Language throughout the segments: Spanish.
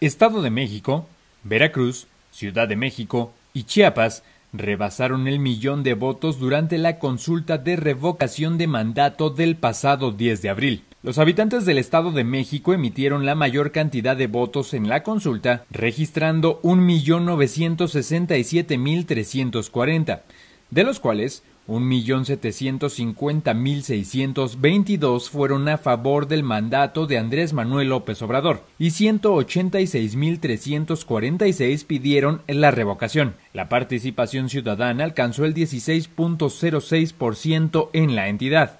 Estado de México, Veracruz, Ciudad de México y Chiapas rebasaron el millón de votos durante la consulta de revocación de mandato del pasado 10 de abril. Los habitantes del Estado de México emitieron la mayor cantidad de votos en la consulta, registrando 1.967.340, de los cuales 1.750.622 fueron a favor del mandato de Andrés Manuel López Obrador y 186.346 pidieron la revocación. La participación ciudadana alcanzó el 16.06% en la entidad.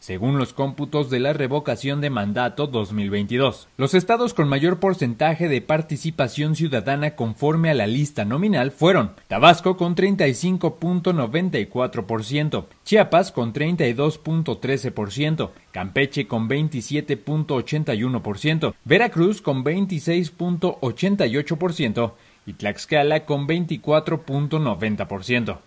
según los cómputos de la revocación de mandato 2022. Los estados con mayor porcentaje de participación ciudadana conforme a la lista nominal fueron Tabasco con 35.94%, Chiapas con 32.13%, Campeche con 27.81%, Veracruz con 26.88% y Tlaxcala con 24.90%.